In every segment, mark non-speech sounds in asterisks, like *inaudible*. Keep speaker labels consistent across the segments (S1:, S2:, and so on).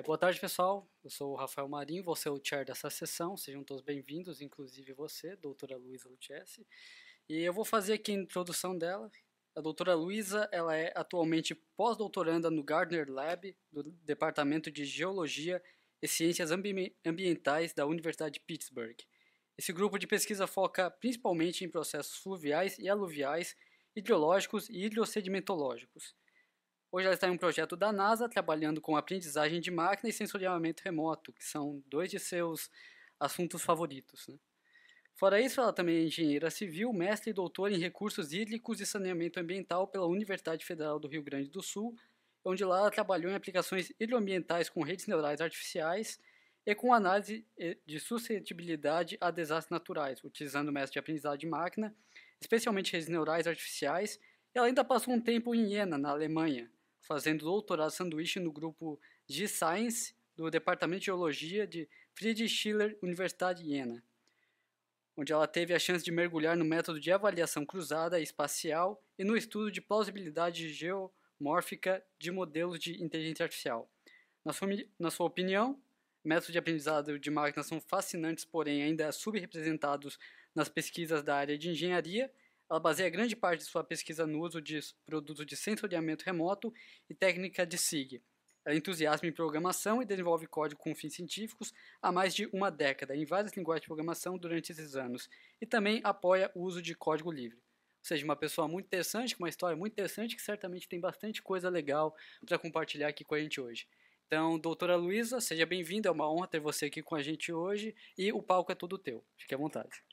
S1: É, boa tarde, pessoal. Eu sou o Rafael Marinho, vou ser o chair dessa sessão. Sejam todos bem-vindos, inclusive você, doutora Luísa Lucchesi. E eu vou fazer aqui a introdução dela. A doutora Luísa, ela é atualmente pós-doutoranda no Gardner Lab, do Departamento de Geologia e Ciências Ambi Ambientais da Universidade de Pittsburgh. Esse grupo de pesquisa foca principalmente em processos fluviais e aluviais, hidrológicos e hidrossedimentológicos. Hoje ela está em um projeto da NASA trabalhando com aprendizagem de máquina e sensoriamento remoto, que são dois de seus assuntos favoritos. Né? Fora isso, ela também é engenheira civil, mestre e doutora em recursos hídricos e saneamento ambiental pela Universidade Federal do Rio Grande do Sul, onde lá ela trabalhou em aplicações hidroambientais com redes neurais artificiais e com análise eh, de suscetibilidade a desastres naturais, utilizando métodos de aprendizagem de máquina, especialmente redes neurais artificiais. Ela ainda passou um tempo em Jena, na Alemanha, fazendo doutorado sanduíche no grupo G-Science do Departamento de Geologia de Friedrich Schiller Universidade de Jena, onde ela teve a chance de mergulhar no método de avaliação cruzada espacial e no estudo de plausibilidade geomórfica de modelos de inteligência artificial. Na sua, na sua opinião, métodos de aprendizado de máquinas são fascinantes, porém ainda subrepresentados nas pesquisas da área de engenharia ela baseia grande parte de sua pesquisa no uso de produtos de sensoriamento remoto e técnica de SIG. Ela é entusiasma em programação e desenvolve código com fins científicos há mais de uma década em várias linguagens de programação durante esses anos e também apoia o uso de código livre. Ou seja, uma pessoa muito interessante, com uma história muito interessante que certamente tem bastante coisa legal para compartilhar aqui com a gente hoje. Então, doutora Luísa, seja bem-vinda, é uma honra ter você aqui com a gente hoje e o palco é todo teu, fique à vontade.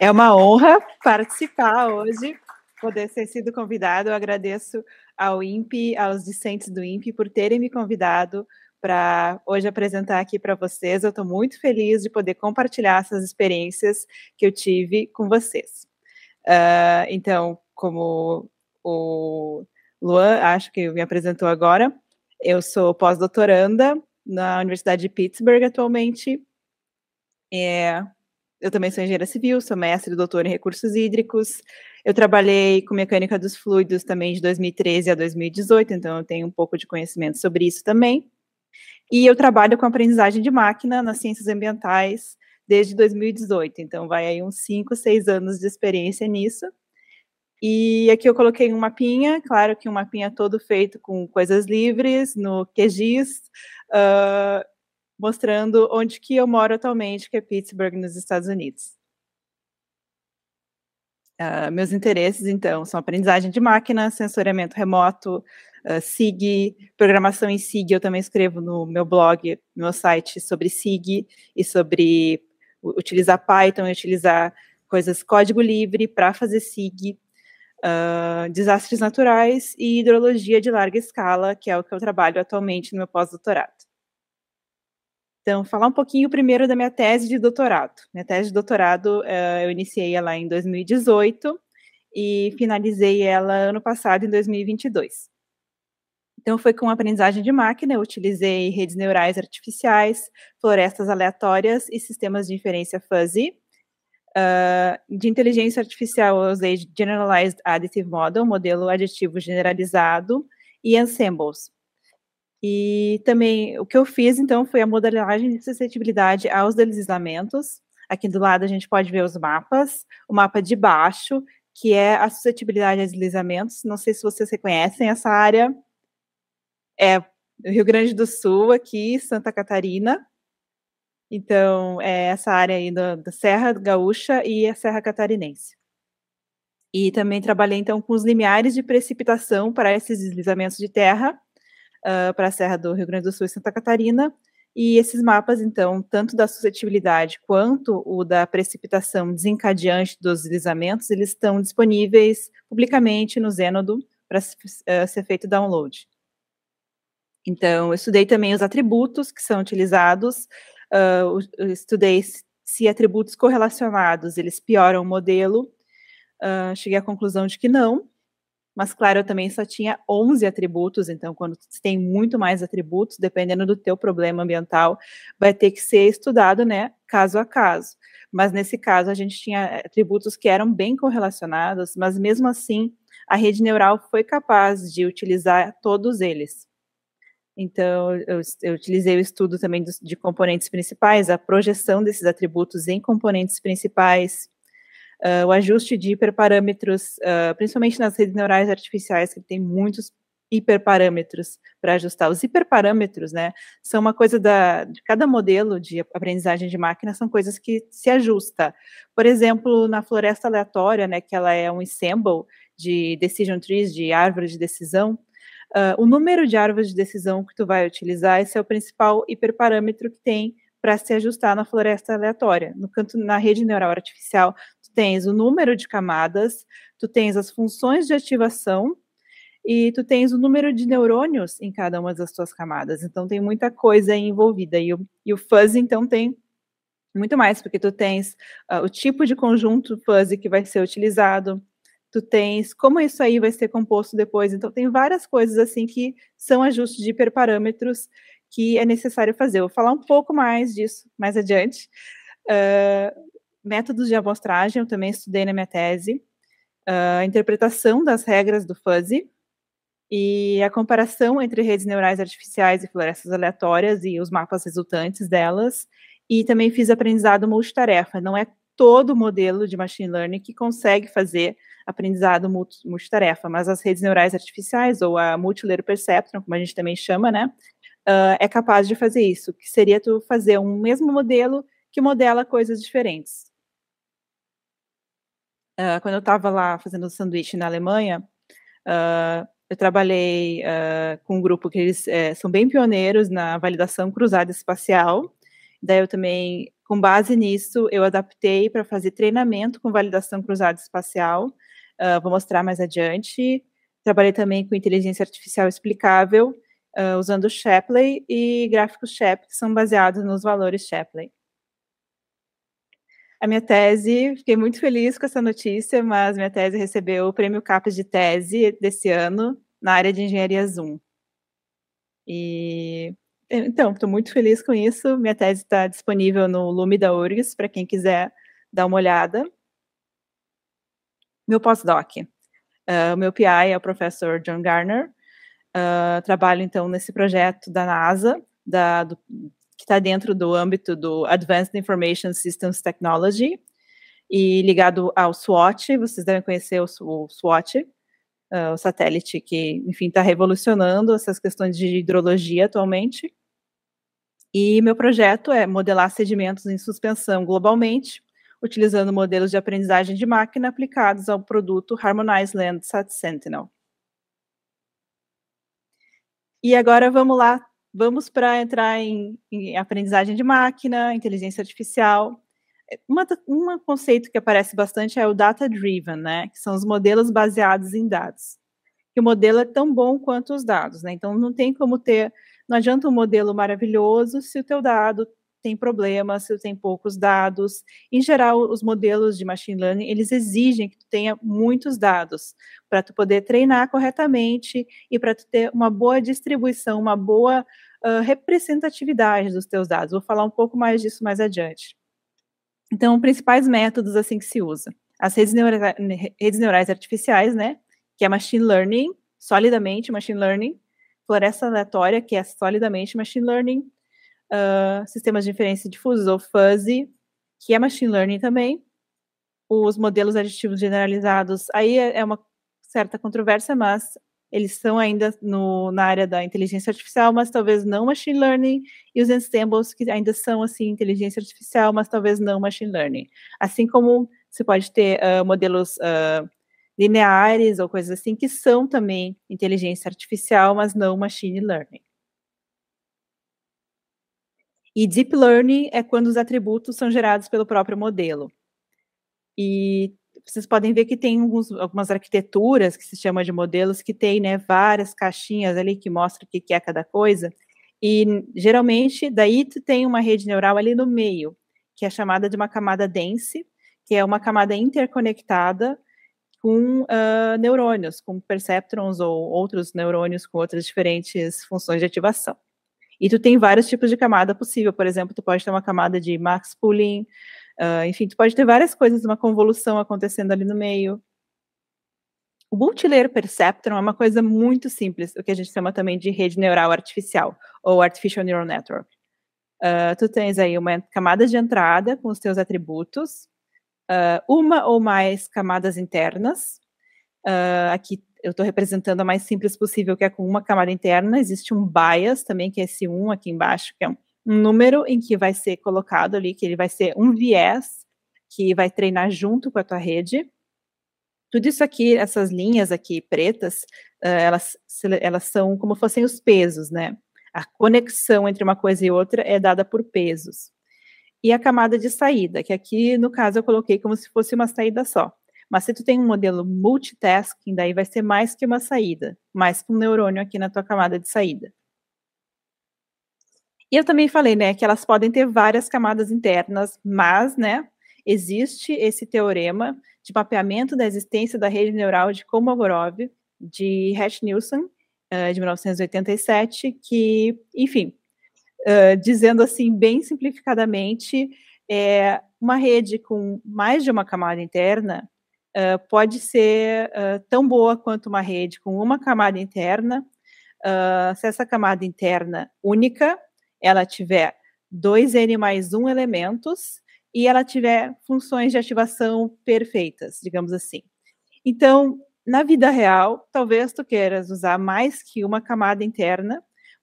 S2: É uma honra participar hoje, poder ter sido convidado, eu agradeço ao INPE, aos discentes do INPE por terem me convidado para hoje apresentar aqui para vocês. Eu estou muito feliz de poder compartilhar essas experiências que eu tive com vocês. Uh, então, como o Luan, acho que me apresentou agora, eu sou pós-doutoranda na Universidade de Pittsburgh atualmente. É, eu também sou engenheira civil, sou mestre e doutora em recursos hídricos. Eu trabalhei com mecânica dos fluidos também de 2013 a 2018, então eu tenho um pouco de conhecimento sobre isso também. E eu trabalho com aprendizagem de máquina nas ciências ambientais desde 2018, então vai aí uns 5, 6 anos de experiência nisso. E aqui eu coloquei um mapinha, claro que um mapinha todo feito com coisas livres, no QGIS, uh, ah, mostrando onde que eu moro atualmente, que é Pittsburgh, nos Estados Unidos. Uh, meus interesses, então, são aprendizagem de máquina, sensoriamento remoto, uh, ah, SIG, programação em SIG, eu também escrevo no meu blog, no meu site, sobre SIG e sobre utilizar Python e utilizar coisas código livre para fazer SIG uh, desastres naturais e hidrologia de larga escala, que é o que eu trabalho atualmente no meu pós-doutorado. Então, falar um pouquinho primeiro da minha tese de doutorado. Minha tese de doutorado uh, eu iniciei ela em 2018 e finalizei ela ano passado, em 2022. Então, foi com aprendizagem de máquina, eu utilizei redes neurais artificiais, florestas aleatórias e sistemas de inferência fuzzy uh, de inteligência artificial, eu usei Generalized Additive Model, modelo aditivo generalizado, e Ensembles. E também o que eu fiz, então, foi a modelagem de suscetibilidade aos deslizamentos. Aqui do lado a gente pode ver os mapas. O mapa de baixo, que é a suscetibilidade a deslizamentos. Não sei se vocês reconhecem essa área. É Rio Grande do Sul, aqui, Santa Catarina. Então, é essa área aí da, da Serra Gaúcha e a Serra Catarinense. E também trabalhei, então, com os limiares de precipitação para esses deslizamentos de terra, uh, para a Serra do Rio Grande do Sul e Santa Catarina, e esses mapas, então, tanto da suscetibilidade quanto o da precipitação desencadeante dos deslizamentos, eles estão disponíveis publicamente no Zenodo para eh, ser feito download. Então, eu estudei também os atributos que são utilizados uh, estudei se atributos correlacionados eles pioram o modelo. Uh, cheguei à conclusão de que não, mas claro, eu também só tinha 11 atributos, então quando tem muito mais atributos, dependendo do teu problema ambiental, vai ter que ser estudado, né, caso a caso. Mas nesse caso a gente tinha atributos que eram bem correlacionados, mas mesmo assim a rede neural foi capaz de utilizar todos eles. Então, eu, eu utilizei o estudo também dos, de componentes principais, a projeção desses atributos em componentes principais, uh, o ajuste de hiperparâmetros, uh, principalmente nas redes neurais artificiais, que tem muitos hiperparâmetros para ajustar. Os hiperparâmetros, né, são uma coisa da, de cada modelo de aprendizagem de máquina, são coisas que se ajusta. Por exemplo, na floresta aleatória, né, que ela é um ensemble de decision trees, de árvore de decisão, Uh, o número de árvores de decisão que tu vai utilizar, esse é o principal hiperparâmetro que tem para se ajustar na floresta aleatória. No canto na rede neural artificial, tu tens o número de camadas, tu tens as funções de ativação e tu tens o número de neurônios em cada uma das tuas camadas. Então tem muita coisa envolvida e o, e o fuzzy então tem muito mais, porque tu tens uh, o tipo de conjunto fuzzy que vai ser utilizado, tu tens como isso aí vai ser composto depois. Então, tem várias coisas assim que são ajustes de hiperparâmetros que é necessário fazer. Eu vou falar um pouco mais disso mais adiante. Uh, métodos de amostragem, eu também estudei na minha tese. Uh, interpretação das regras do fuzzy e a comparação entre redes neurais artificiais e florestas aleatórias e os mapas resultantes delas. E também fiz aprendizado multitarefa. Não é todo o modelo de machine learning que consegue fazer aprendizado multitarefa, mas as redes neurais artificiais, ou a multilayer perceptron, como a gente também chama, né, uh, é capaz de fazer isso, que seria tu fazer um mesmo modelo que modela coisas diferentes. Uh, quando eu estava lá fazendo um sanduíche na Alemanha, uh, eu trabalhei com um grupo que eles eh, são bem pioneiros na validação cruzada espacial, Daí eu também, com base nisso, eu adaptei para fazer treinamento com validação cruzada espacial. Uh, vou mostrar mais adiante. Trabalhei também com inteligência artificial explicável, uh, usando Shapley e gráficos Shapley, que são baseados nos valores Shapley. A minha tese, fiquei muito feliz com essa notícia, mas minha tese recebeu o prêmio CAPES de tese desse ano na área de engenharia Zoom. E então, estou muito feliz com isso. Minha tese está disponível no Lume da URGS, para quem quiser dar uma olhada. Meu pós-doc. Uh, meu PI é o professor John Garner. Uh, trabalho, então, nesse projeto da NASA, da, do, que está dentro do âmbito do Advanced Information Systems Technology e ligado ao SWOT. Vocês devem conhecer o, o SWOT, uh, o satélite que, enfim, está revolucionando essas questões de hidrologia atualmente. E meu projeto é modelar sedimentos em suspensão globalmente, utilizando modelos de aprendizagem de máquina aplicados ao produto Land Landsat Sentinel. E agora vamos lá, vamos para entrar em, em, aprendizagem de máquina, inteligência artificial. Uma, um conceito que aparece bastante é o data-driven, né? Que são os modelos baseados em dados. Que o modelo é tão bom quanto os dados, né? Então não tem como ter não adianta um modelo maravilhoso se o teu dado tem problemas, se tu tem poucos dados. Em geral, os modelos de machine learning, eles exigem que tu tenha muitos dados para tu poder treinar corretamente e para tu ter uma boa distribuição, uma boa uh, representatividade dos teus dados. Vou falar um pouco mais disso mais adiante. Então, principais métodos assim que se usa. As redes, neura redes neurais artificiais, né, que é machine learning, solidamente machine learning, floresta aleatória, que é solidamente machine learning, uh, sistemas de inferência difusos, ou fuzzy, que é machine learning também, os modelos aditivos generalizados, aí é, é uma certa controvérsia, mas eles são ainda no, na área da inteligência artificial, mas talvez não machine learning, e os ensembles que ainda são, assim, inteligência artificial, mas talvez não machine learning. Assim como você pode ter uh, modelos uh, lineares ou coisas assim, que são também inteligência artificial, mas não machine learning. E deep learning é quando os atributos são gerados pelo próprio modelo. E vocês podem ver que tem alguns, algumas arquiteturas que se chama de modelos que tem né, várias caixinhas ali que mostra o que, que é cada coisa. E geralmente daí tu tem uma rede neural ali no meio, que é chamada de uma camada dense, que é uma camada interconectada com uh, neurônios, com perceptrons ou outros neurônios com outras diferentes funções de ativação. E tu tem vários tipos de camada possível, por exemplo, tu pode ter uma camada de max pooling, uh, ah, enfim, tu pode ter várias coisas, uma convolução acontecendo ali no meio. O multilayer perceptron é uma coisa muito simples, o que a gente chama também de rede neural artificial, ou artificial neural network. Uh, tu tens aí uma camada de entrada com os teus atributos, uh, uma ou mais camadas internas. Uh, aqui eu estou representando a mais simples possível, que é com uma camada interna. Existe um bias também, que é esse 1 aqui embaixo, que é um, número em que vai ser colocado ali, que ele vai ser um viés que vai treinar junto com a tua rede. Tudo isso aqui, essas linhas aqui pretas, uh, elas, elas são como fossem os pesos, né? A conexão entre uma coisa e outra é dada por pesos e a camada de saída, que aqui no caso eu coloquei como se fosse uma saída só. Mas se tu tem um modelo multitasking, daí vai ser mais que uma saída, mais que um neurônio aqui na tua camada de saída. E eu também falei, né, que elas podem ter várias camadas internas, mas, né, existe esse teorema de mapeamento da existência da rede neural de Kolmogorov, de Hatch-Nielsen, eh, de 1987, que, enfim, dizendo assim, bem simplificadamente, é, uma rede com mais de uma camada interna uh, pode ser uh, tão boa quanto uma rede com uma camada interna, uh, se essa camada interna única ela tiver 2n mais 1 elementos e ela tiver funções de ativação perfeitas, digamos assim. Então, na vida real, talvez tu queiras usar mais que uma camada interna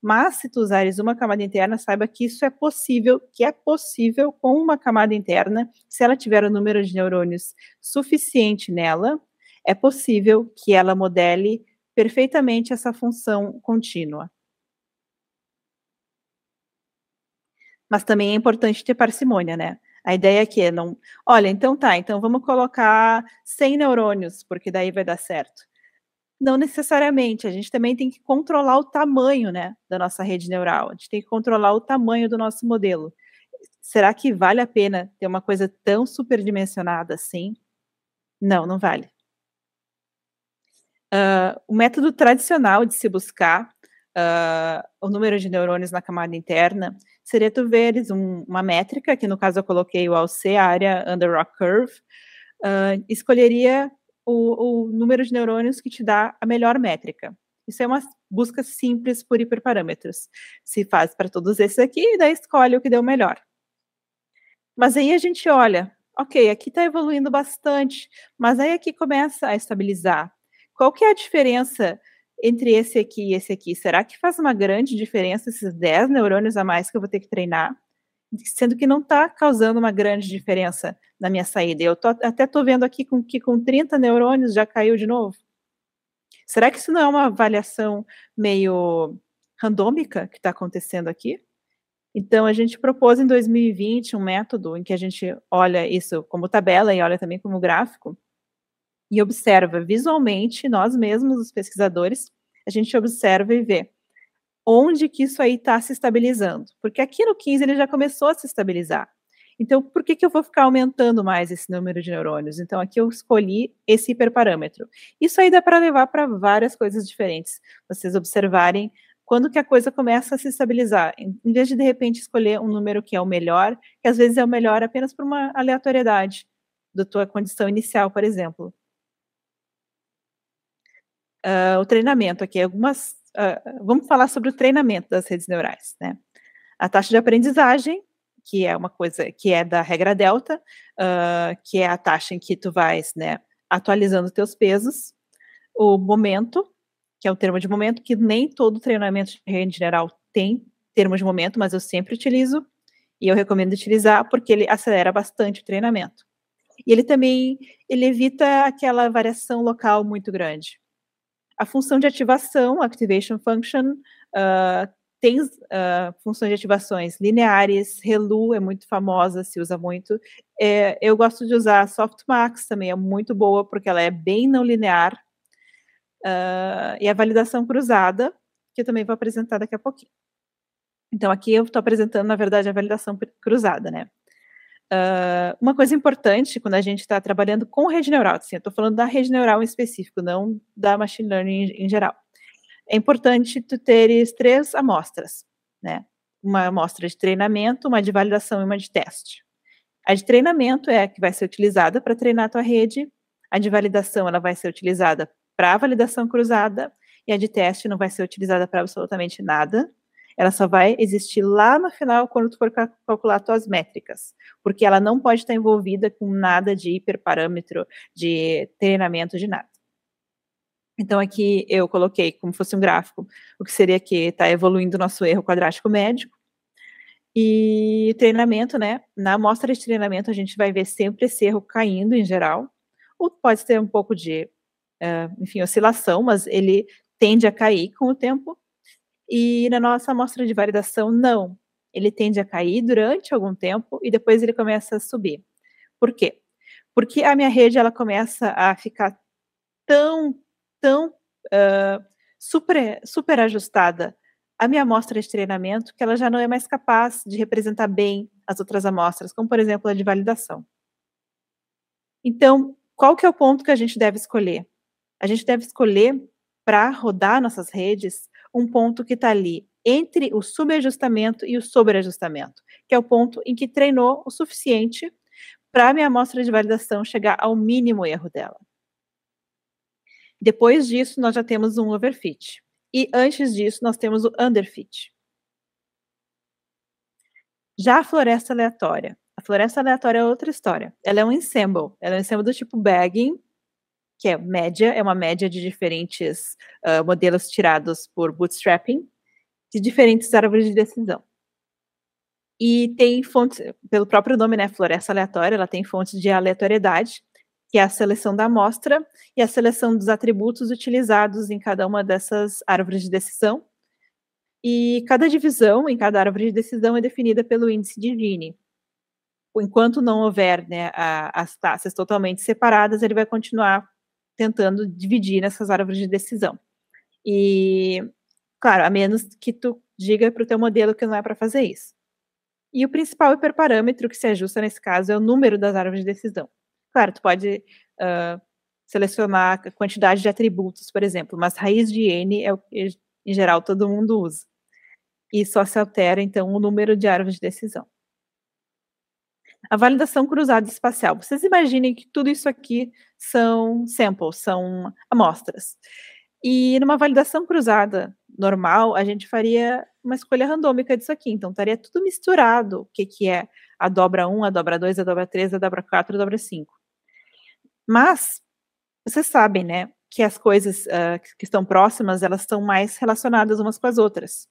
S2: mas se tu usares uma camada interna, saiba que isso é possível, que é possível com uma camada interna, se ela tiver o um número de neurônios suficiente nela, é possível que ela modele perfeitamente essa função contínua. Mas também é importante ter parcimônia, né? A ideia é que não, olha, então tá, então vamos colocar 100 neurônios, porque daí vai dar certo. Não necessariamente, a gente também tem que controlar o tamanho né, da nossa rede neural, a gente tem que controlar o tamanho do nosso modelo. Será que vale a pena ter uma coisa tão superdimensionada assim? Não, não vale. Uh, o método tradicional de se buscar uh, o número de neurônios na camada interna seria tu veres um, uma métrica, que no caso eu coloquei o ALC, a área under rock curve, uh, escolheria o, o número de neurônios que te dá a melhor métrica. Isso é uma busca simples por hiperparâmetros. Se faz para todos esses aqui, e daí escolhe o que deu melhor. Mas aí a gente olha, ok, aqui está evoluindo bastante, mas aí aqui começa a estabilizar. Qual que é a diferença entre esse aqui e esse aqui? Será que faz uma grande diferença esses 10 neurônios a mais que eu vou ter que treinar? sendo que não está causando uma grande diferença na minha saída. Eu tô, até estou vendo aqui com, que com 30 neurônios já caiu de novo. Será que isso não é uma avaliação meio randômica que está acontecendo aqui? Então, a gente propôs em 2020 um método em que a gente olha isso como tabela e olha também como gráfico e observa visualmente, nós mesmos, os pesquisadores, a gente observa e vê onde que isso aí está se estabilizando. Porque aqui no 15 ele já começou a se estabilizar. Então, por que, que eu vou ficar aumentando mais esse número de neurônios? Então, aqui eu escolhi esse hiperparâmetro. Isso aí dá para levar para várias coisas diferentes. Vocês observarem quando que a coisa começa a se estabilizar. Em vez de, de repente, escolher um número que é o melhor, que às vezes é o melhor apenas por uma aleatoriedade da tua condição inicial, por exemplo. Uh, o treinamento aqui, algumas uh, vamos falar sobre o treinamento das redes neurais, né? A taxa de aprendizagem, que é uma coisa que é da regra delta, uh, que é a taxa em que tu vais, né, atualizando teus pesos, o momento, que é o termo de momento, que nem todo treinamento de rede neural tem termo de momento, mas eu sempre utilizo e eu recomendo utilizar porque ele acelera bastante o treinamento. E ele também ele evita aquela variação local muito grande. A função de ativação, activation function, uh, tem uh, funções de ativações lineares, ReLU é muito famosa, se usa muito. É, eu gosto de usar a Softmax, também é muito boa, porque ela é bem não linear. Uh, e a validação cruzada, que eu também vou apresentar daqui a pouquinho. Então, aqui eu estou apresentando, na verdade, a validação cruzada, né? Uh, uma coisa importante quando a gente está trabalhando com rede neural, assim, eu estou falando da rede neural em específico, não da machine learning em, em geral. É importante tu teres três amostras, né? Uma amostra de treinamento, uma de validação e uma de teste. A de treinamento é a que vai ser utilizada para treinar a tua rede, a de validação ela vai ser utilizada para validação cruzada e a de teste não vai ser utilizada para absolutamente nada ela só vai existir lá no final quando tu for calcular tuas métricas, porque ela não pode estar envolvida com nada de hiperparâmetro, de treinamento, de nada. Então aqui eu coloquei como fosse um gráfico, o que seria que está evoluindo o nosso erro quadrático médico. E treinamento, né? Na amostra de treinamento a gente vai ver sempre esse erro caindo em geral, ou pode ter um pouco de, uh, enfim, oscilação, mas ele tende a cair com o tempo. E na nossa amostra de validação, não. Ele tende a cair durante algum tempo e depois ele começa a subir. Por quê? Porque a minha rede ela começa a ficar tão, tão uh, super, super ajustada à minha amostra de treinamento que ela já não é mais capaz de representar bem as outras amostras, como por exemplo a de validação. Então, qual que é o ponto que a gente deve escolher? A gente deve escolher para rodar nossas redes um ponto que está ali entre o subajustamento e o sobreajustamento, que é o ponto em que treinou o suficiente para a minha amostra de validação chegar ao mínimo erro dela. Depois disso, nós já temos um overfit. E antes disso, nós temos o underfit. Já a floresta aleatória. A floresta aleatória é outra história. Ela é um ensemble. Ela é um ensemble do tipo bagging, que é média, é uma média de diferentes uh, modelos tirados por bootstrapping, de diferentes árvores de decisão. E tem fontes, pelo próprio nome, né, floresta aleatória, ela tem fontes de aleatoriedade, que é a seleção da amostra e a seleção dos atributos utilizados em cada uma dessas árvores de decisão. E cada divisão em cada árvore de decisão é definida pelo índice de Gini. Enquanto não houver né, a, as classes totalmente separadas, ele vai continuar tentando dividir nessas árvores de decisão. E, claro, a menos que tu diga para o teu modelo que não é para fazer isso. E o principal hiperparâmetro que se ajusta nesse caso é o número das árvores de decisão. Claro, tu pode uh, selecionar a quantidade de atributos, por exemplo, mas raiz de n é o que, em geral, todo mundo usa. E só se altera, então, o número de árvores de decisão. A validação cruzada espacial. Vocês imaginem que tudo isso aqui são samples, são amostras. E numa validação cruzada normal, a gente faria uma escolha randômica disso aqui. Então, estaria tudo misturado o que, que é a dobra 1, a dobra 2, a dobra 3, a dobra 4, a dobra 5. Mas, vocês sabem, né, que as coisas uh, que estão próximas, elas estão mais relacionadas umas com as outras.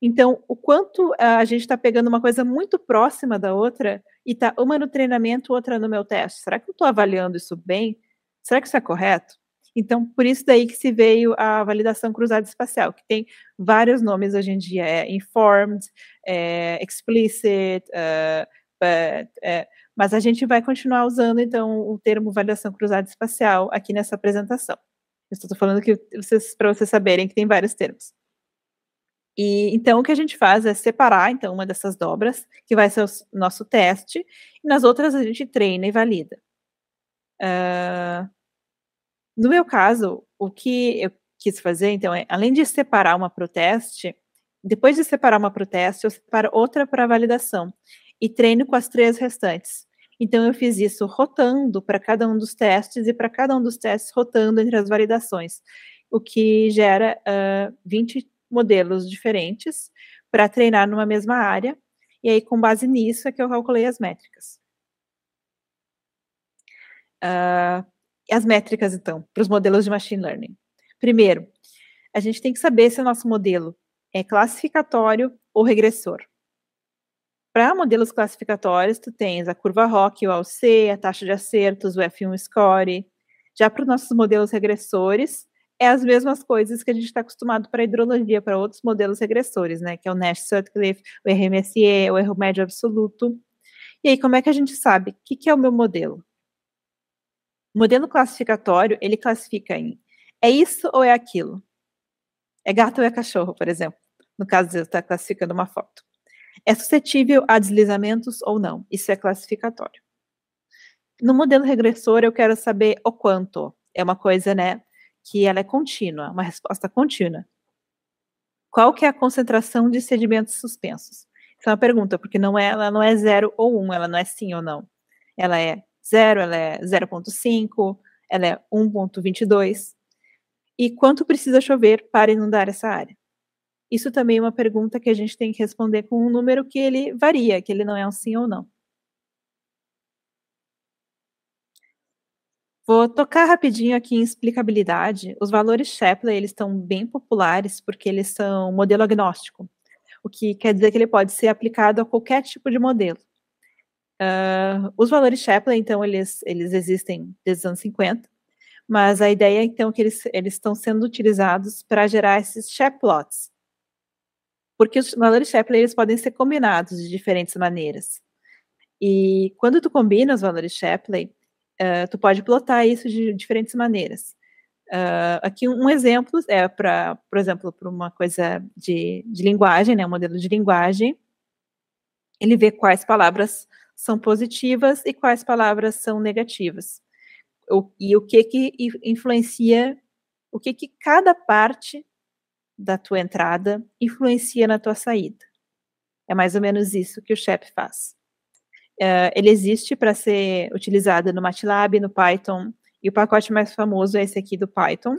S2: Então, o quanto ah, a gente está pegando uma coisa muito próxima da outra e está uma no treinamento, outra no meu teste. Será que eu estou avaliando isso bem? Será que isso é correto? Então, por isso daí que se veio a validação cruzada espacial, que tem vários nomes hoje em dia, é informed, é explicit, uh, but, é, mas a gente vai continuar usando, então, o termo validação cruzada espacial aqui nessa apresentação. estou falando que para vocês saberem que tem vários termos. E então o que a gente faz é separar então uma dessas dobras, que vai ser o nosso teste, e nas outras a gente treina e valida. Uh, no meu caso, o que eu quis fazer então é, além de separar uma para o teste, depois de separar uma para o teste, eu separo outra para validação e treino com as três restantes. Então eu fiz isso rotando para cada um dos testes e para cada um dos testes rotando entre as validações, o que gera uh, ah, 20 modelos diferentes para treinar numa mesma área. E aí, com base nisso, é que eu calculei as métricas. Uh, as métricas, então, para os modelos de machine learning. Primeiro, a gente tem que saber se o nosso modelo é classificatório ou regressor. Para modelos classificatórios, tu tens a curva ROC, o AUC a taxa de acertos, o F1 score. Já para os nossos modelos regressores, é as mesmas coisas que a gente está acostumado para hidrologia, para outros modelos regressores, né? Que é o Nash Sutcliffe, o RMSE, o erro médio absoluto. E aí, como é que a gente sabe? O que, que é o meu modelo? O modelo classificatório, ele classifica em é isso ou é aquilo? É gato ou é cachorro, por exemplo? No caso de eu estar classificando uma foto. É suscetível a deslizamentos ou não? Isso é classificatório. No modelo regressor, eu quero saber o quanto. É uma coisa, né? que ela é contínua, uma resposta contínua. Qual que é a concentração de sedimentos suspensos? Isso é uma pergunta, porque não é, ela não é 0 ou 1, um, ela não é sim ou não. Ela é 0, ela é 0.5, ela é 1.22. E quanto precisa chover para inundar essa área? Isso também é uma pergunta que a gente tem que responder com um número que ele varia, que ele não é um sim ou não. Vou tocar rapidinho aqui em explicabilidade. Os valores Shapley, eles estão bem populares porque eles são modelo agnóstico, o que quer dizer que ele pode ser aplicado a qualquer tipo de modelo. Uh, os valores Shapley, então, eles, eles existem desde os anos 50, mas a ideia, então, é que eles, eles estão sendo utilizados para gerar esses Shaplots, porque os valores Shapley, eles podem ser combinados de diferentes maneiras. E quando tu combina os valores Shapley, eh, tu pode plotar isso de diferentes maneiras. Uh, aqui um exemplo é para, por exemplo, para uma coisa de, de linguagem, né, um modelo de linguagem, ele vê quais palavras são positivas e quais palavras são negativas. O, e o que que influencia, o que que cada parte da tua entrada influencia na tua saída. É mais ou menos isso que o chefe faz. Uh, ele existe para ser utilizado no MATLAB, no Python, e o pacote mais famoso é esse aqui do Python,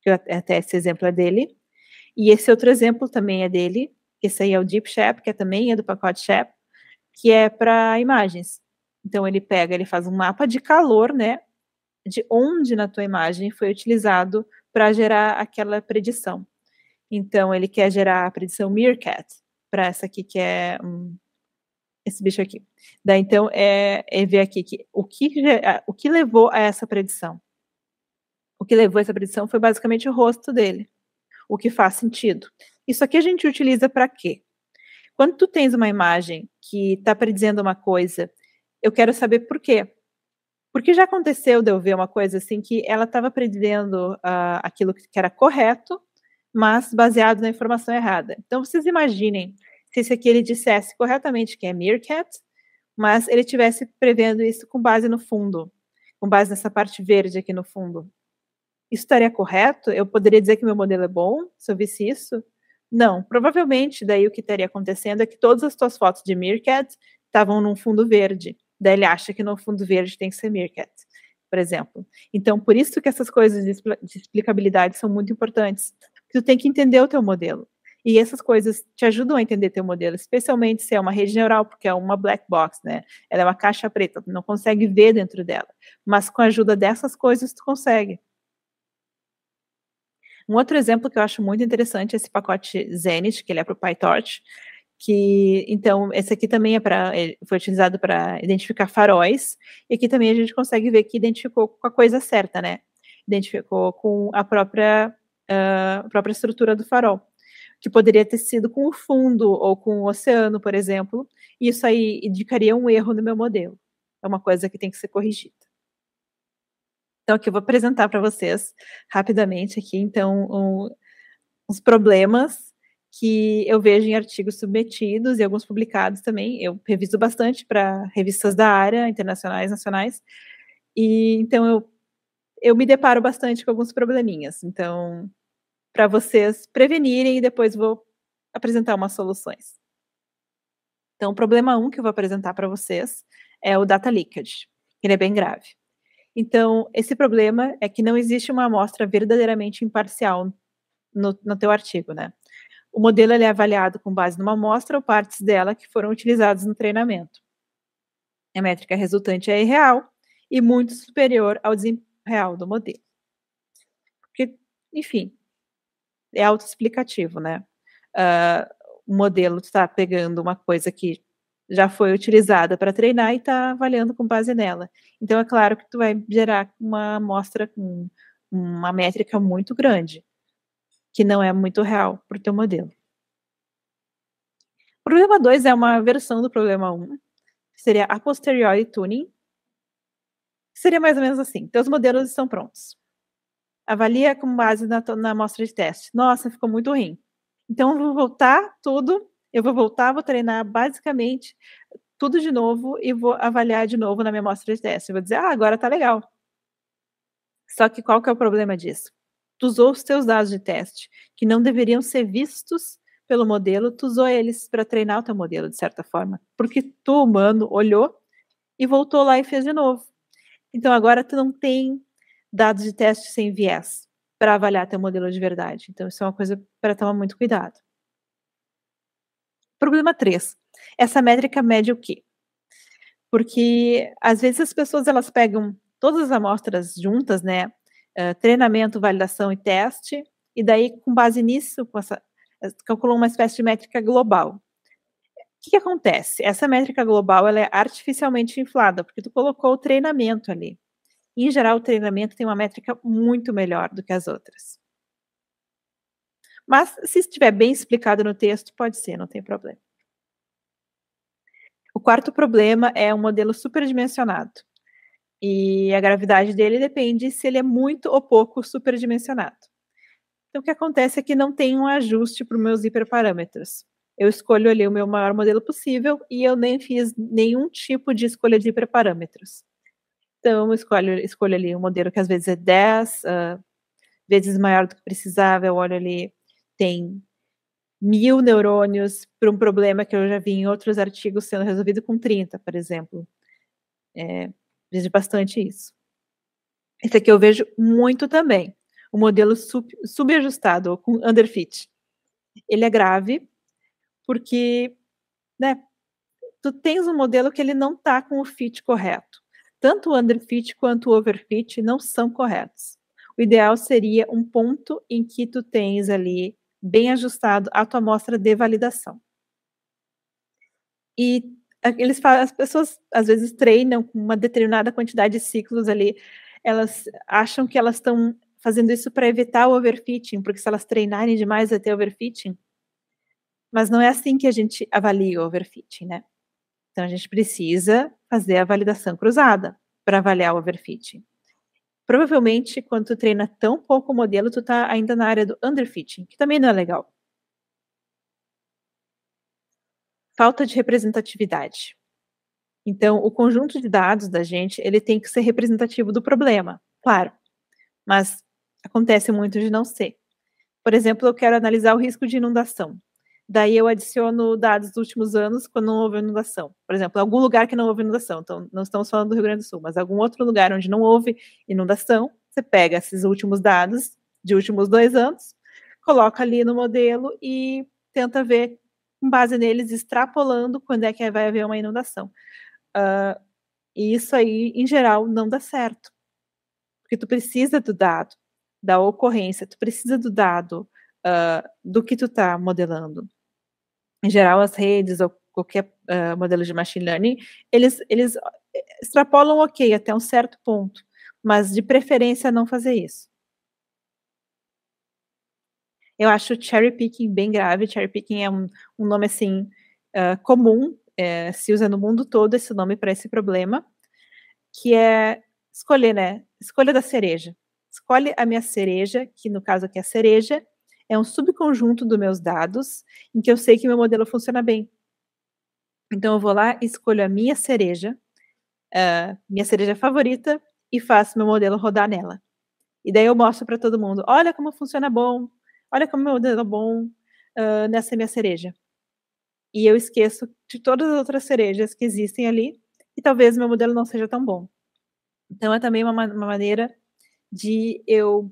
S2: que até esse exemplo é dele. E esse outro exemplo também é dele, esse aí é o Deep que é, também é do pacote Shap, que é para imagens. Então ele pega, ele faz um mapa de calor, né, de onde na tua imagem foi utilizado para gerar aquela predição. Então ele quer gerar a predição Meerkat para essa aqui que é um, esse bicho aqui. Daí, então, é, é ver aqui que o, que o que levou a essa predição. O que levou a essa predição foi basicamente o rosto dele, o que faz sentido. Isso aqui a gente utiliza para quê? Quando tu tens uma imagem que está predizendo uma coisa, eu quero saber por quê. Porque já aconteceu de eu ver uma coisa assim que ela estava predizendo uh, aquilo que era correto, mas baseado na informação errada. Então, vocês imaginem se esse aqui ele dissesse corretamente que é meerkat, mas ele tivesse prevendo isso com base no fundo, com base nessa parte verde aqui no fundo. Isso estaria correto? Eu poderia dizer que meu modelo é bom se eu visse isso? Não, provavelmente daí o que estaria acontecendo é que todas as tuas fotos de meerkat estavam num fundo verde. Daí ele acha que no fundo verde tem que ser meerkat, por exemplo. Então, por isso que essas coisas de explicabilidade são muito importantes. Tu tem que entender o teu modelo. E essas coisas te ajudam a entender teu modelo, especialmente se é uma rede neural, porque é uma black box, né? Ela é uma caixa preta, tu não consegue ver dentro dela. Mas com a ajuda dessas coisas, tu consegue. Um outro exemplo que eu acho muito interessante é esse pacote Zenith, que ele é para o PyTorch, que então esse aqui também é para foi utilizado para identificar faróis e aqui também a gente consegue ver que identificou com a coisa certa, né? Identificou com a própria uh, própria estrutura do farol que poderia ter sido com o fundo ou com o oceano, por exemplo. E isso aí indicaria um erro no meu modelo. É uma coisa que tem que ser corrigida. Então, aqui eu vou apresentar para vocês rapidamente aqui, então, um, problemas que eu vejo em artigos submetidos e alguns publicados também. Eu reviso bastante para revistas da área, internacionais, nacionais. E então eu, eu me deparo bastante com alguns probleminhas. Então, para vocês prevenirem e depois vou apresentar umas soluções. Então, o problema um que eu vou apresentar para vocês é o data leakage. Ele é bem grave. Então, esse problema é que não existe uma amostra verdadeiramente imparcial no, no teu artigo, né? O modelo é avaliado com base numa amostra ou partes dela que foram utilizadas no treinamento. A métrica resultante é irreal e muito superior ao desempenho real do modelo. Porque, enfim, é autoexplicativo, né? Uh, o modelo está pegando uma coisa que já foi utilizada para treinar e está avaliando com base nela. Então é claro que tu vai gerar uma amostra com uma métrica muito grande, que não é muito real para o teu modelo. O problema 2 é uma versão do problema 1, um, que seria a posteriori tuning. Seria mais ou menos assim: teus modelos estão prontos avalia com base na, na amostra de teste. Nossa, ficou muito ruim. Então, eu vou voltar tudo, eu vou voltar, vou treinar basicamente tudo de novo e vou avaliar de novo na minha amostra de teste. Eu vou dizer, ah, agora tá legal. Só que qual que é o problema disso? Tu usou os teus dados de teste, que não deveriam ser vistos pelo modelo, tu usou eles para treinar o teu modelo, de certa forma. Porque tu, humano, olhou e voltou lá e fez de novo. Então, agora tu não tem dados de teste sem viés para avaliar teu modelo de verdade. Então, isso é uma coisa para tomar muito cuidado. Problema 3. Essa métrica mede o quê? Porque às vezes as pessoas elas pegam todas as amostras juntas, né? Uh, treinamento, validação e teste, e daí, com base nisso, com essa, eh, calculou uma espécie de métrica global. O que, que acontece? Essa métrica global ela é artificialmente inflada, porque tu colocou o treinamento ali em geral, o treinamento tem uma métrica muito melhor do que as outras. Mas, se estiver bem explicado no texto, pode ser, não tem problema. O quarto problema é um modelo superdimensionado. E a gravidade dele depende se ele é muito ou pouco superdimensionado. Então, o que acontece é que não tem um ajuste para os meus hiperparâmetros. Eu escolho ali o meu maior modelo possível e eu nem fiz nenhum tipo de escolha de hiperparâmetros. Então, escolho, escolho ali um modelo que às vezes é 10 uh, ah, vezes maior do que precisava. Eu olho ali, tem mil neurônios para um problema que eu já vi em outros artigos sendo resolvido com 30, por exemplo. É, vejo bastante isso. Esse aqui eu vejo muito também. O modelo sub, subajustado, ou com underfit. Ele é grave, porque né, tu tens um modelo que ele não está com o fit correto. Tanto o underfit quanto o overfit não são corretos. O ideal seria um ponto em que tu tens ali bem ajustado a tua amostra de validação. E eles falam, as pessoas às vezes treinam com uma determinada quantidade de ciclos ali, elas acham que elas estão fazendo isso para evitar o overfitting, porque se elas treinarem demais vai ter overfitting. Mas não é assim que a gente avalia o overfitting, né? Então a gente precisa fazer a validação cruzada para avaliar o overfitting. Provavelmente, quando tu treina tão pouco o modelo, tu tá ainda na área do underfitting, que também não é legal. Falta de representatividade. Então, o conjunto de dados da gente, ele tem que ser representativo do problema, claro. Mas acontece muito de não ser. Por exemplo, eu quero analisar o risco de inundação. Daí eu adiciono dados dos últimos anos quando não houve inundação. Por exemplo, algum lugar que não houve inundação, então não estamos falando do Rio Grande do Sul, mas algum outro lugar onde não houve inundação, você pega esses últimos dados de últimos dois anos, coloca ali no modelo e tenta ver, com base neles, extrapolando quando é que vai haver uma inundação. Uh, e isso aí, em geral, não dá certo. Porque tu precisa do dado, da ocorrência, tu precisa do dado uh, do que tu está modelando em geral as redes ou qualquer uh, modelo de machine learning, eles, eles eh, extrapolam ok até um certo ponto, mas de preferência não fazer isso. Eu acho cherry picking bem grave. Cherry picking é um, um nome assim uh, comum, é, se usa no mundo todo esse nome para esse problema, que é escolher, né? Escolha da cereja. Escolhe a minha cereja, que no caso aqui é a cereja, é um subconjunto dos meus dados em que eu sei que meu modelo funciona bem. Então eu vou lá, escolho a minha cereja, uh, minha cereja favorita, e faço meu modelo rodar nela. E daí eu mostro para todo mundo: olha como funciona bom, olha como meu modelo é bom uh, nessa minha cereja. E eu esqueço de todas as outras cerejas que existem ali, e talvez meu modelo não seja tão bom. Então é também uma, uma maneira de eu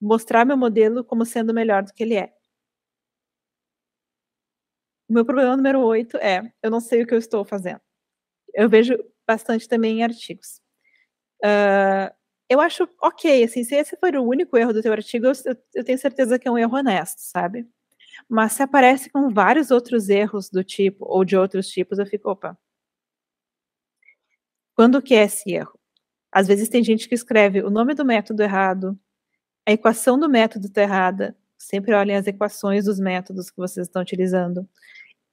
S2: mostrar meu modelo como sendo melhor do que ele é. O meu problema número oito é: eu não sei o que eu estou fazendo. Eu vejo bastante também em artigos. Uh, eu acho ok, assim, se esse for o único erro do teu artigo, eu, eu tenho certeza que é um erro honesto, sabe? Mas se aparece com vários outros erros do tipo, ou de outros tipos, eu fico, opa. Quando que é esse erro? Às vezes tem gente que escreve o nome do método errado, a equação do método está errada. Sempre olhem as equações dos métodos que vocês estão utilizando.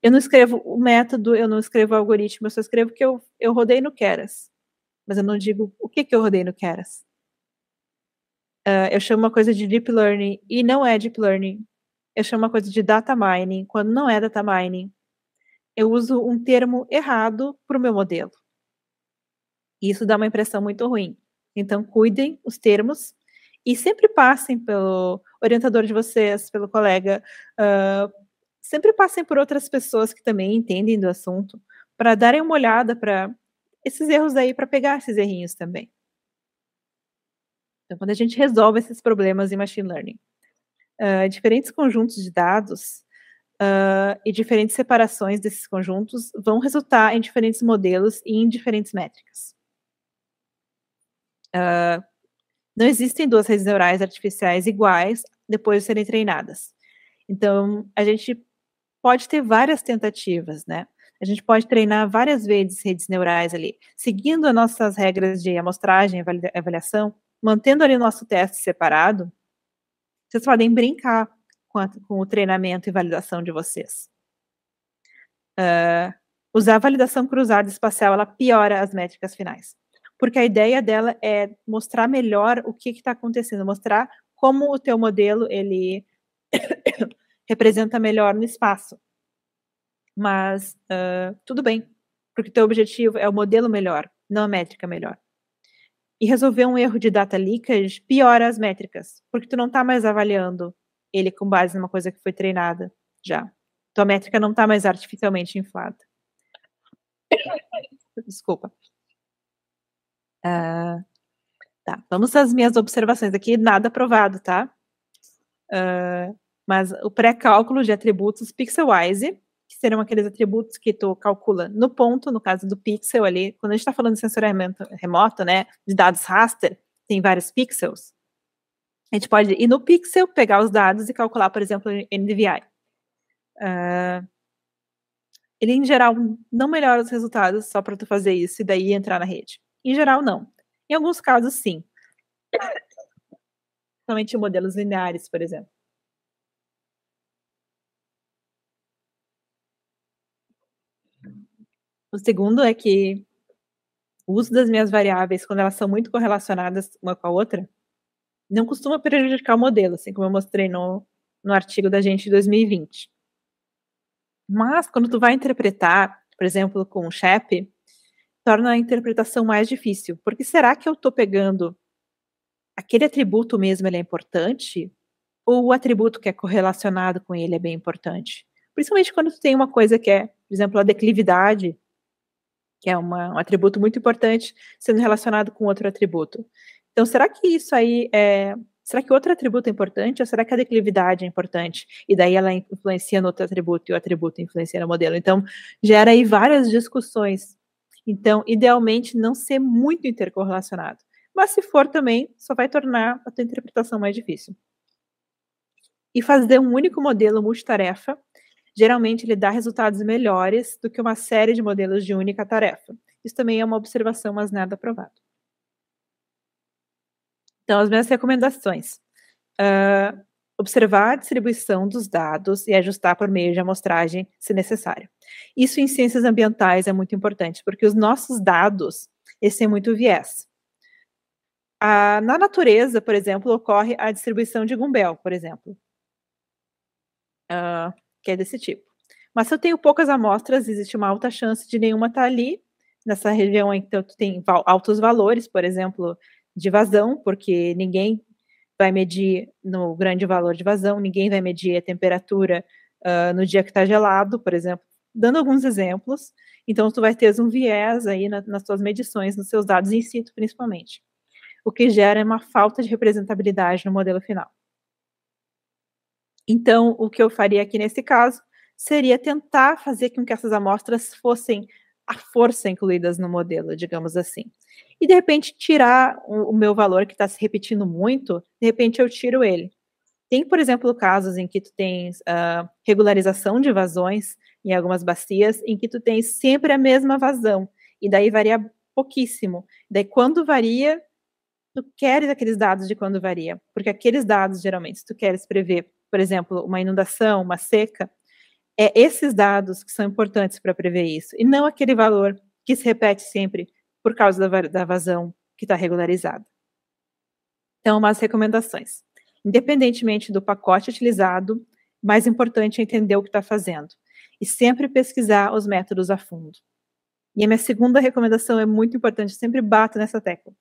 S2: Eu não escrevo o método, eu não escrevo o algoritmo, eu só escrevo que eu, eu rodei no Keras. Mas eu não digo o que, que eu rodei no Keras. Uh, eu chamo uma coisa de deep learning e não é deep learning. Eu chamo uma coisa de data mining quando não é data mining. Eu uso um termo errado para o meu modelo. isso dá uma impressão muito ruim. Então, cuidem os termos e sempre passem pelo orientador de vocês, pelo colega, uh, sempre passem por outras pessoas que também entendem do assunto, para darem uma olhada para esses erros aí, para pegar esses errinhos também. Então, quando a gente resolve esses problemas em machine learning, uh, diferentes conjuntos de dados uh, e diferentes separações desses conjuntos vão resultar em diferentes modelos e em diferentes métricas. Uh, não existem duas redes neurais artificiais iguais depois de serem treinadas. Então, a gente pode ter várias tentativas, né? A gente pode treinar várias vezes redes neurais ali, seguindo as nossas regras de amostragem e avaliação, mantendo ali o nosso teste separado. Vocês podem brincar com, a, com o treinamento e validação de vocês. Uh, usar a validação cruzada espacial, ela piora as métricas finais porque a ideia dela é mostrar melhor o que está acontecendo, mostrar como o teu modelo ele *coughs* representa melhor no espaço. Mas uh, tudo bem, porque teu objetivo é o modelo melhor, não a métrica melhor. E resolver um erro de data leakage piora as métricas, porque tu não está mais avaliando ele com base numa coisa que foi treinada já. Tua métrica não está mais artificialmente inflada. *coughs* Desculpa. Uh, tá, vamos às minhas observações aqui, nada aprovado tá? Uh, mas o pré-cálculo de atributos pixelwise, que serão aqueles atributos que tu calcula no ponto, no caso do pixel ali, quando a gente está falando de sensoriamento remoto, né, de dados raster, tem vários pixels, a gente pode ir no pixel, pegar os dados e calcular, por exemplo, NDVI. Uh, ah, ele, em geral, não melhora os resultados só para tu fazer isso e daí entrar na rede. Em geral, não. Em alguns casos, sim. Principalmente modelos lineares, por exemplo. O segundo é que o uso das minhas variáveis, quando elas são muito correlacionadas uma com a outra, não costuma prejudicar o modelo, assim como eu mostrei no, no artigo da gente de 2020. Mas quando tu vai interpretar, por exemplo, com o Shep, torna a interpretação mais difícil. Porque será que eu estou pegando aquele atributo mesmo ele é importante? Ou o atributo que é correlacionado com ele é bem importante? Principalmente quando tu tem uma coisa que é, por exemplo, a declividade, que é uma, um atributo muito importante, sendo relacionado com outro atributo. Então, será que isso aí é. Será que outro atributo é importante ou será que a declividade é importante? E daí ela influencia no outro atributo e o atributo influencia no modelo. Então, gera aí várias discussões então, idealmente, não ser muito intercorrelacionado. Mas se for também, só vai tornar a tua interpretação mais difícil. E fazer um único modelo multitarefa, geralmente ele dá resultados melhores do que uma série de modelos de única tarefa. Isso também é uma observação, mas nada provado. Então, as minhas recomendações. Uh, observar a distribuição dos dados e ajustar por meio de amostragem, se necessário. Isso em ciências ambientais é muito importante, porque os nossos dados, esse têm muito viés. A, na natureza, por exemplo, ocorre a distribuição de Gumbel, por exemplo, uh, que é desse tipo. Mas se eu tenho poucas amostras, existe uma alta chance de nenhuma estar tá ali. Nessa região, então, tu tem altos valores, por exemplo, de vazão, porque ninguém vai medir no grande valor de vazão, ninguém vai medir a temperatura uh, no dia que está gelado, por exemplo, dando alguns exemplos. Então, tu vai ter um viés aí na, nas tuas medições, nos seus dados em situ, principalmente. O que gera é uma falta de representabilidade no modelo final. Então, o que eu faria aqui nesse caso seria tentar fazer com que essas amostras fossem à força incluídas no modelo, digamos assim e de repente tirar o, meu valor que está se repetindo muito, de repente eu tiro ele. Tem, por exemplo, casos em que tu tens uh, regularização de vazões em algumas bacias, em que tu tens sempre a mesma vazão, e daí varia pouquíssimo. Daí quando varia, tu queres aqueles dados de quando varia, porque aqueles dados, geralmente, se tu queres prever, por exemplo, uma inundação, uma seca, é esses dados que são importantes para prever isso, e não aquele valor que se repete sempre por causa da, da vazão que está regularizada. Então, umas recomendações. Independentemente do pacote utilizado, mais importante é entender o que está fazendo e sempre pesquisar os métodos a fundo. E a minha segunda recomendação é muito importante, sempre bato nessa tecla.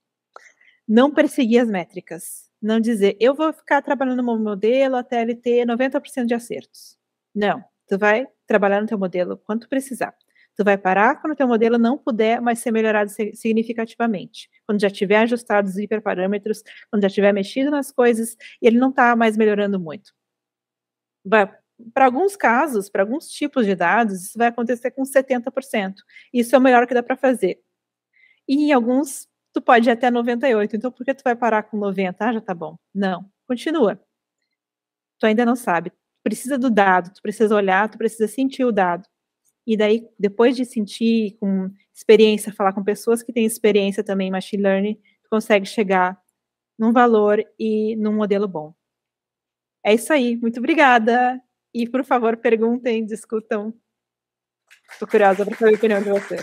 S2: Não perseguir as métricas. Não dizer, eu vou ficar trabalhando no meu modelo até ele ter 90% de acertos. Não, tu vai trabalhar no teu modelo quanto precisar. Tu vai parar quando o teu modelo não puder mais ser melhorado significativamente. Quando já tiver ajustado os hiperparâmetros, quando já tiver mexido nas coisas e ele não está mais melhorando muito. Para alguns casos, para alguns tipos de dados, isso vai acontecer com 70%. Isso é o melhor que dá para fazer. E em alguns, tu pode ir até 98%. Então, por que tu vai parar com 90%? Ah, já tá bom. Não. Continua. Tu ainda não sabe. precisa do dado, tu precisa olhar, tu precisa sentir o dado e daí, depois de sentir com experiência, falar com pessoas que têm experiência também em machine learning, consegue chegar num valor e num modelo bom. É isso aí. Muito obrigada. E, por favor, perguntem, discutam. Estou curiosa para saber a opinião de vocês.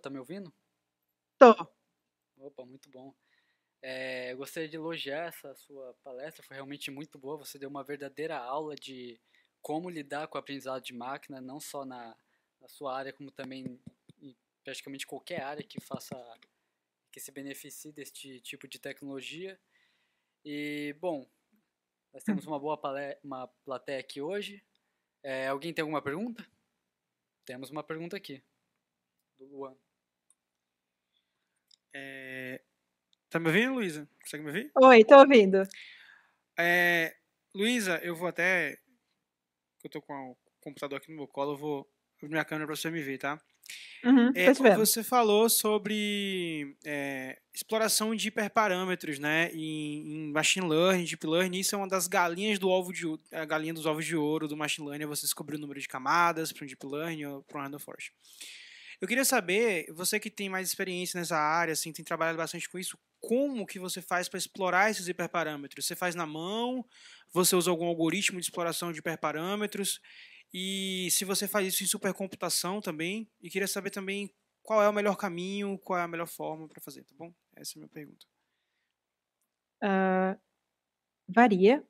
S1: Tá me ouvindo? Tô. Opa, muito bom. É, eu gostaria de elogiar essa sua palestra, foi realmente muito boa. Você deu uma verdadeira aula de como lidar com o aprendizado de máquina, não só na, na sua área, como também em praticamente qualquer área que faça que se beneficie deste tipo de tecnologia. E, bom, nós temos uma boa uma plateia aqui hoje. É, alguém tem alguma pergunta? Temos uma pergunta aqui, do Luan. É... Tá me ouvindo, Luísa? Consegue me ouvir? Oi, tô ouvindo. É... Luísa, eu vou até. Eu tô com o computador aqui no meu colo, eu vou
S3: abrir minha câmera pra você me ver, tá?
S2: Uhum, é, você
S3: falou sobre é,
S1: exploração de hiperparâmetros, né? Em, em, machine learning, deep learning, isso é uma das galinhas do ovo de a galinha dos ovos de ouro do machine learning. É você descobrir o número de camadas para um deep learning
S2: ou para um random forest. Eu queria saber, você que tem mais experiência nessa área, assim, tem trabalhado bastante com isso, como que você faz para explorar esses hiperparâmetros? Você faz na mão? Você usa algum algoritmo de exploração de hiperparâmetros? E se você faz isso em supercomputação também? E queria saber também qual é o melhor caminho, qual é a melhor forma para fazer, tá bom? Essa é a minha pergunta. Uh, varia.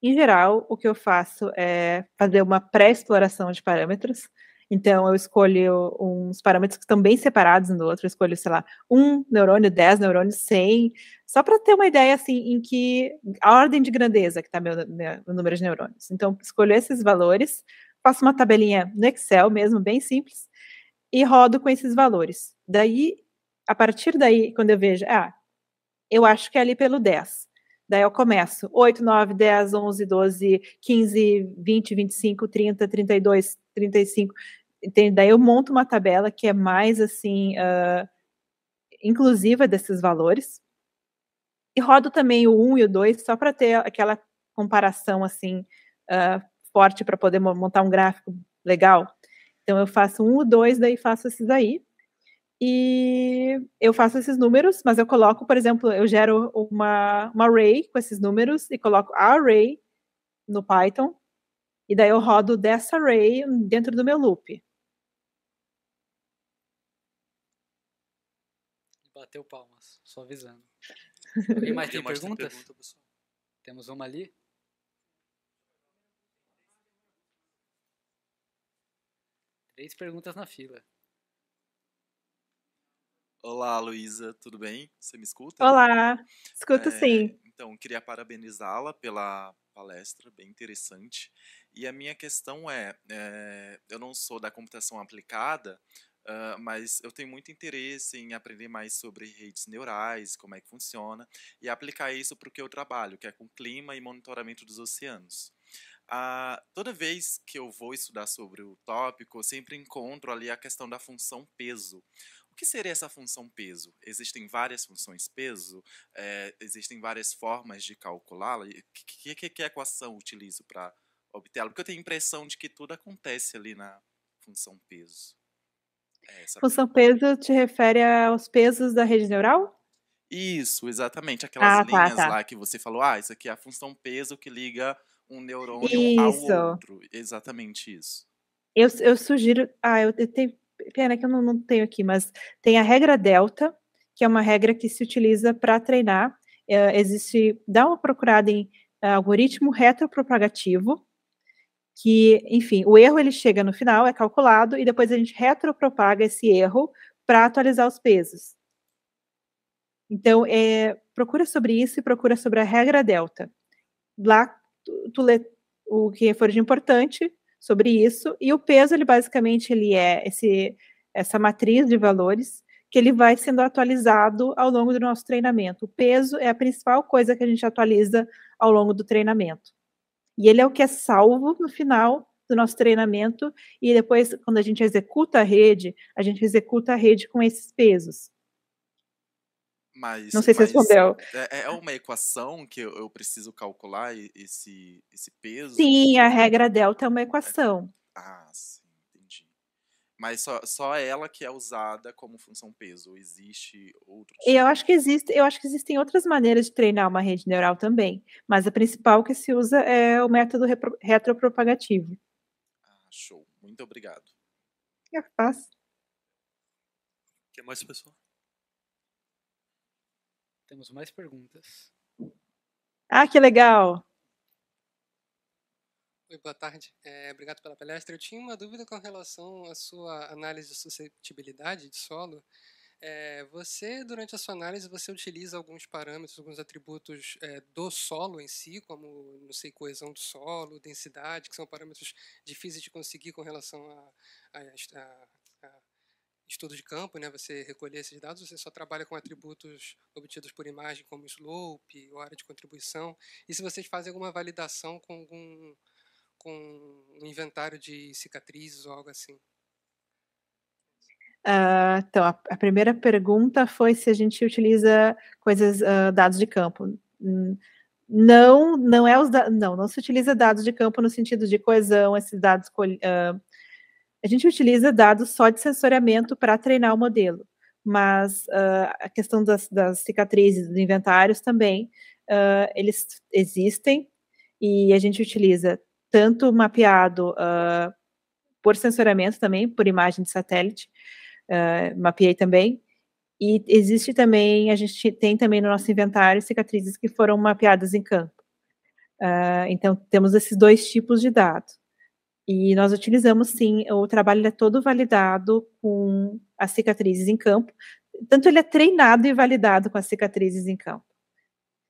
S2: Em geral, o que eu faço é fazer uma pré-exploração de parâmetros. Então, eu escolho uns parâmetros que estão bem separados um do outro. Eu escolho, sei lá, um neurônio, dez neurônios, cem, só para ter uma ideia, assim, em que a ordem de grandeza que está meu, meu, meu número de neurônios. Então, escolho esses valores, faço uma tabelinha no Excel mesmo, bem simples, e rodo com esses valores. Daí, a partir daí, quando eu vejo, ah, eu acho que é ali pelo 10. Daí eu começo 8, 9, 10, 11, 12, 15, 20, 25, 30, 32, 35 daí eu monto uma tabela que é mais assim uh, inclusiva desses valores e rodo também o 1 e o 2 só para ter aquela comparação assim uh, forte para poder montar um gráfico legal. Então eu faço um ou dois, daí faço esses aí. E eu faço esses números, mas eu coloco, por exemplo, eu gero uma, uma array com esses números e coloco a array no Python. E daí eu rodo dessa array dentro do meu loop.
S1: bateu palmas, só avisando. *laughs* Alguém mais tem, perguntas? pergunta, Temos uma ali. Três perguntas na fila.
S4: Olá, Luísa, tudo bem? Você me escuta? Olá, escuto é, sim. Então, queria parabenizá-la pela palestra, bem interessante. E a minha questão é, é eu não sou da computação aplicada, Uh, mas eu tenho muito interesse em aprender mais sobre redes neurais, como é que funciona, e aplicar isso para o que eu trabalho, que é com clima e monitoramento dos oceanos. Uh, toda vez que eu vou estudar sobre o tópico, eu sempre encontro ali a questão da função peso. O que seria essa função peso? Existem várias funções peso, é, existem várias formas de calculá-la. Que, que, que equação utilizo para obtê-la? Porque eu tenho a impressão de que tudo acontece ali na função peso.
S2: É, essa Função peso te refere aos pesos da rede neural?
S4: Isso, exatamente. Aquelas ah, tá, linhas tá. lá que você falou, ah, isso aqui é a função peso que liga um
S2: neurônio isso. ao
S4: outro. Exatamente isso.
S2: Eu, eu sugiro. Ah, eu, eu tenho. Pena que eu não, não tenho aqui, mas tem a regra delta, que é uma regra que se utiliza para treinar. É, existe. Dá uma procurada em eh, algoritmo retropropagativo, que, enfim, o erro ele chega no final, é calculado, e depois a gente retropropaga esse erro para atualizar os pesos. Então, é, procura sobre isso e procura sobre a regra delta. Lá, tu, tu lê o que for de importante sobre isso, e o peso, ele basicamente ele é esse, essa matriz de valores que ele vai sendo atualizado ao longo do nosso treinamento. O peso é a principal coisa que a gente atualiza ao longo do treinamento. E ele é o que é salvo no final do nosso treinamento e depois, quando a gente executa a rede, a gente executa a rede com esses pesos.
S4: Mas, Não sei se respondeu. É, é, é uma equação que eu, eu, preciso calcular esse, esse peso? Sim, a regra delta é
S2: uma equação. Ah, sim.
S4: Mas só, só ela que é usada como função peso. Existe outro tipo? Eu
S2: acho que existe, eu acho que existem outras maneiras de treinar uma rede neural também, mas a principal que se usa é o método retropropagativo.
S4: Ah, show. Muito obrigado.
S2: É fácil.
S4: O que mais, pessoal?
S1: Temos mais perguntas.
S2: Ah, que legal!
S1: boa tarde. É, obrigado pela palestra. Eu tinha uma dúvida com relação à sua análise de suscetibilidade de solo. É, você, durante a sua análise, você utiliza alguns parâmetros, alguns atributos é, do solo em si, como, não sei, coesão do solo, densidade, que são parâmetros difíceis de conseguir com relação a, a, a, a estudo de campo, né? Você recolher esses dados, você só trabalha com atributos obtidos por imagem, como slope, área de contribuição. E se vocês fazem alguma validação com algum com um inventário de cicatrizes ou algo assim.
S2: Uh, então, a, a, primeira pergunta foi se a gente utiliza coisas, uh, dados de campo. Hum, não, não é os da, não, não se utiliza dados de campo no sentido de coesão, esses dados. Uh, a gente utiliza dados só de sensoriamento para treinar o modelo, mas a questão das, das, cicatrizes, dos inventários também, eles existem e a gente utiliza tanto mapeado uh, por sensoramento também, por imagem de satélite, uh, mapeei também. E existe também, a gente tem também no nosso inventário cicatrizes que foram mapeadas em campo. Uh, então, temos esses dois tipos de dado. E nós utilizamos, sim, o trabalho é todo validado com as cicatrizes em campo. Tanto ele é treinado e validado com as cicatrizes em campo.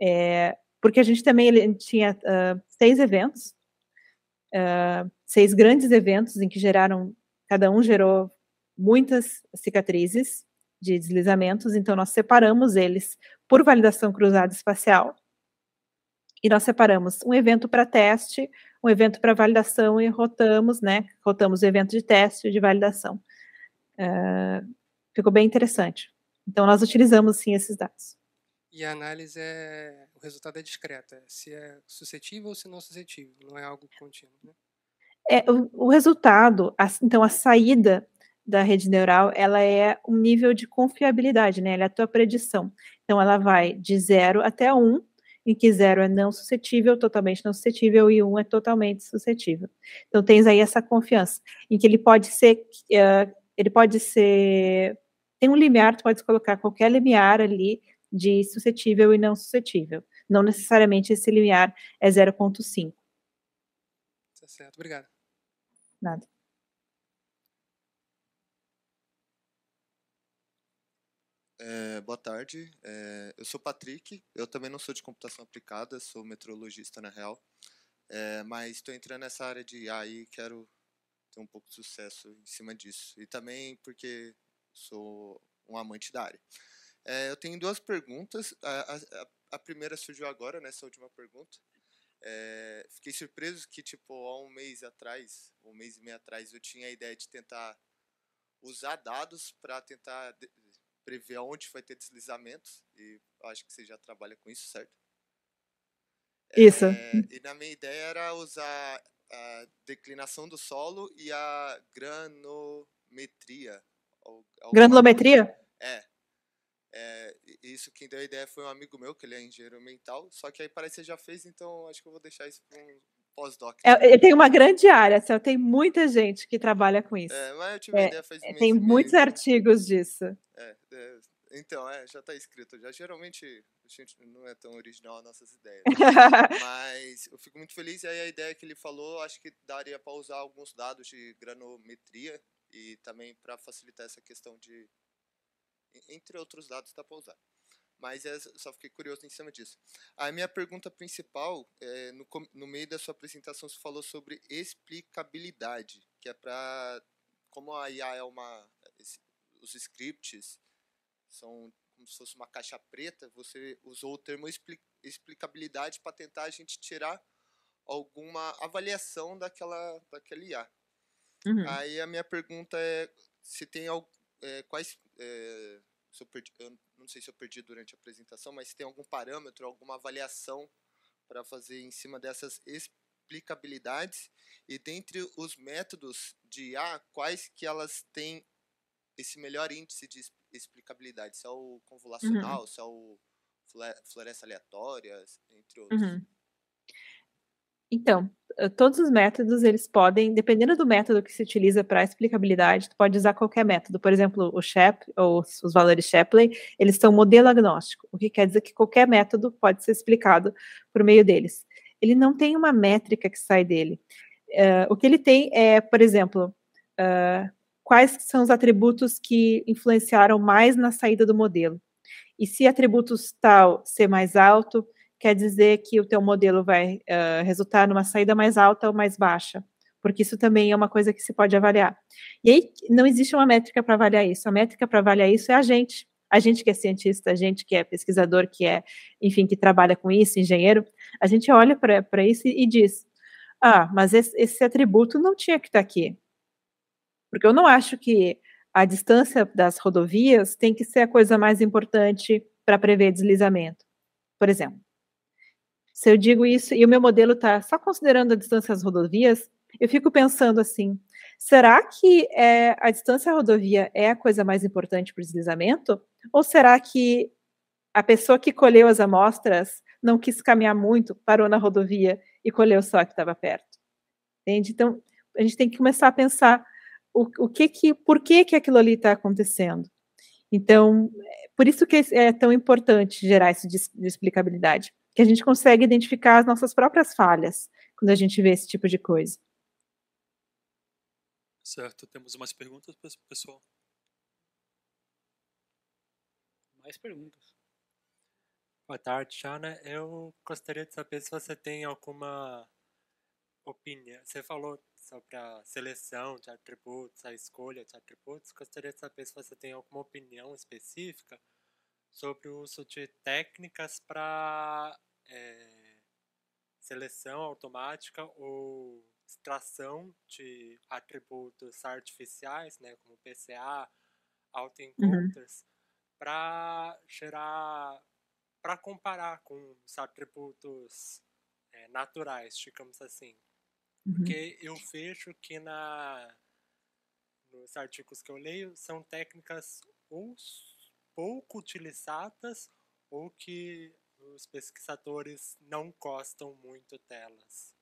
S2: É, porque a gente também ele, tinha uh, seis eventos uh, seis grandes eventos em que geraram, cada um gerou muitas cicatrizes de deslizamentos, então nós separamos eles por validação cruzada espacial. E nós separamos um evento para teste, um evento para validação e rotamos, né? Rotamos o evento de teste e de validação. Uh, ficou bem interessante. Então, nós utilizamos sim esses dados.
S1: E a análise é. O resultado é discreto, é se é suscetível ou se não é suscetível, não é algo contínuo. Né?
S2: É, o, o resultado, a, então a saída da rede neural, ela é um nível de confiabilidade, né? Ela é a tua predição. Então ela vai de 0 até 1, um, em que 0 é não suscetível, totalmente não suscetível, e 1 um é totalmente suscetível. Então tens aí essa confiança, em que ele pode ser. Uh, ele pode ser. Tem um limiar, tu pode colocar qualquer limiar ali de suscetível e não suscetível. Não necessariamente esse limiar é 0,5. Tá
S1: certo, obrigado.
S2: Nada.
S5: É, boa tarde, é, eu sou Patrick, eu também não sou de computação aplicada, sou meteorologista na real, é, mas estou entrando nessa área de IA e quero ter um pouco de sucesso em cima disso. E também porque sou um amante da área. É, eu tenho duas perguntas. A, a, a, primeira surgiu agora, nessa né, última pergunta. É, fiquei surpreso que, tipo, há um mês atrás, um mês e meio atrás, eu tinha a ideia de tentar usar dados para tentar prever onde vai ter deslizamentos. E acho que você já trabalha com isso, certo? É, isso. É, e na minha ideia era usar a declinação do solo e a
S2: granometria. Ou, granulometria? É,
S5: é, isso quem deu a ideia foi um amigo meu, que ele é engenheiro mental, só que aí parece que já fez, então acho que eu vou deixar isso para um pós-doc. É, né? tem uma
S2: grande área, assim, tem muita gente que trabalha com isso. É, mas eu tive é, ideia faz é, Tem muitos meio... artigos disso.
S5: É, é, então, é, já está escrito. Já geralmente a gente não é tão original as nossas ideias. Né? *laughs* mas eu fico muito feliz. E aí a ideia que ele falou, acho que daria para usar alguns dados de granometria e também para facilitar essa questão de entre outros dados para usar. Mas eu é só fiquei curioso em cima disso. A minha pergunta principal, é, no, no meio da sua apresentação, você falou sobre explicabilidade, que é para. Como a IA é uma. Os scripts são como se fosse uma caixa preta, você usou o termo expli explicabilidade para tentar a gente tirar alguma avaliação daquela, daquela IA. Uhum. Aí a minha pergunta é se tem é, quais é, se eu, perdi, eu não sei se eu perdi durante a apresentação, mas se tem algum parâmetro, alguma avaliação para fazer em cima dessas explicabilidades e dentre os métodos de IA, quais que elas têm esse melhor índice de explicabilidade? Se é o convolucional, uhum. se é o floresta aleatória, entre outros. Uhum.
S2: Então, eh, todos os métodos, eles podem, dependendo do método que se utiliza para explicabilidade, tu pode usar qualquer método. Por exemplo, o SHEP, ou os valores Shapley, eles são modelo agnóstico, o que quer dizer que qualquer método pode ser explicado por meio deles. Ele não tem uma métrica que sai dele. Uh, o que ele tem é, por exemplo, uh, quais são os atributos que influenciaram mais na saída do modelo. E se atributos tal ser mais alto, quer dizer que o teu modelo vai uh, resultar numa saída mais alta ou mais baixa, porque isso também é uma coisa que se pode avaliar. E aí não existe uma métrica para avaliar isso. A métrica para avaliar isso é a gente, a gente que é cientista, a gente que é pesquisador, que é, enfim, que trabalha com isso, engenheiro, a gente olha para isso e, e, diz: ah, mas esse, esse atributo não tinha que estar tá aqui, porque eu não acho que a distância das rodovias tem que ser a coisa mais importante para prever deslizamento, por exemplo. Se eu digo isso e o meu modelo está só considerando a distância às rodovias, eu fico pensando assim: será que é, a distância à rodovia é a coisa mais importante para o deslizamento? Ou será que a pessoa que colheu as amostras não quis caminhar muito, parou na rodovia e colheu só que estava perto? Entende? Então, a gente tem que começar a pensar o, o que que, por que que aquilo ali está acontecendo. Então, é, por isso que é, é tão importante gerar isso de, de explicabilidade que a gente consegue identificar as nossas próprias falhas quando a gente vê esse tipo de coisa.
S4: Certo, temos mais perguntas, pessoal? Mais perguntas.
S3: Boa tarde, Shana. Né? Eu gostaria de saber se você tem alguma opinião. Você falou sobre a seleção de atributos, a escolha de atributos. Gostaria de saber se você tem alguma opinião específica sobre o uso de técnicas para é, seleção automática ou extração de atributos artificiais, né, como PCA, autoencounters, uhum. para gerar, para comparar com os atributos é, naturais, digamos assim. Uhum. Porque eu vejo que na, nos artigos que eu leio são técnicas ou pouco utilizadas ou que os pesquisadores não gostam muito delas.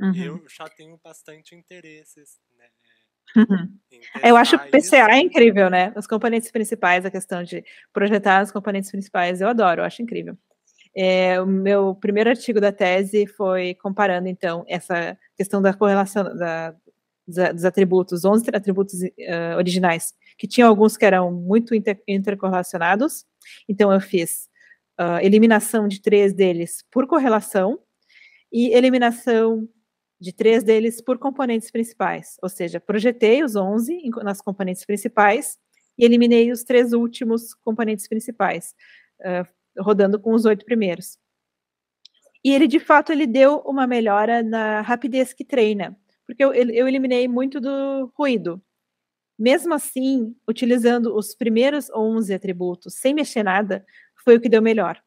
S3: Uhum. Eu já tenho bastante interesses. Né,
S2: uhum. Eu acho que o PCA é incrível, né? Os componentes principais, a questão de projetar os componentes principais, eu adoro, eu acho incrível. É, o meu primeiro artigo da tese foi comparando, então, essa questão da correlação da, dos atributos, 11 atributos uh, originais que tinha alguns que eram muito inter, intercorrelacionados. Então, eu fiz uh, eliminação de três deles por correlação e eliminação de três deles por componentes principais, ou seja, projetei os 11 nas componentes principais e eliminei os três últimos componentes principais, uh, rodando com os oito primeiros. E ele, de fato, ele deu uma melhora na rapidez que treina, porque eu, eu eliminei muito do ruído. Mesmo assim, utilizando os primeiros 11 atributos sem mexer nada, foi o que deu melhor.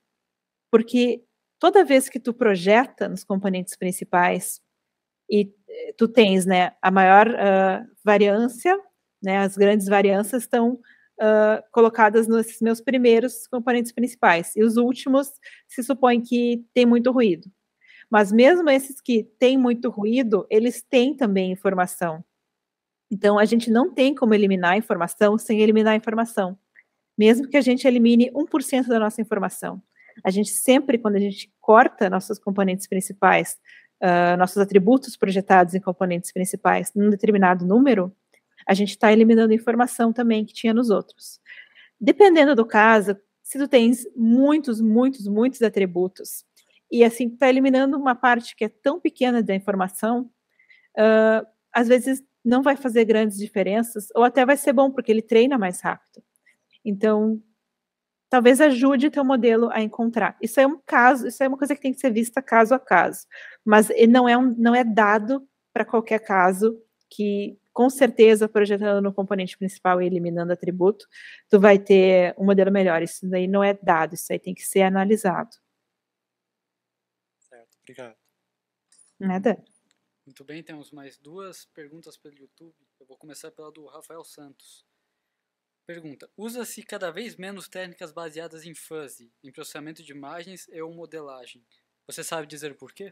S2: Porque toda vez que tu projeta nos componentes principais e eh, tu tens né, a maior uh, variância, né, as grandes variâncias estão uh, colocadas nos meus primeiros componentes principais. E os últimos se supõe que tem muito ruído. Mas mesmo esses que têm muito ruído, eles têm também informação. Então, a gente não tem como eliminar a informação sem eliminar a informação. Mesmo que a gente elimine 1% da nossa informação. A gente sempre, quando a gente corta nossos componentes principais, uh, nossos atributos projetados em componentes principais num determinado número, a gente está eliminando informação também que tinha nos outros. Dependendo do caso, se tu tens muitos, muitos, muitos atributos, e assim, está eliminando uma parte que é tão pequena da informação, uh, às vezes não vai fazer grandes diferenças, ou até vai ser bom, porque ele treina mais rápido. Então, talvez ajude teu modelo a encontrar. Isso é um caso, isso é uma coisa que tem que ser vista caso a caso, mas não é, um, não é dado para qualquer caso que, com certeza, projetando no componente principal e eliminando atributo, tu vai ter um modelo melhor. Isso daí não é dado, isso aí tem que ser analisado.
S1: Certo, obrigado. Nada. Muito bem, temos mais duas perguntas pelo YouTube. Eu vou começar pela do Rafael Santos. Pergunta: Usa-se cada vez menos técnicas baseadas em fuzzy, em processamento de imagens e ou modelagem. Você sabe dizer por quê?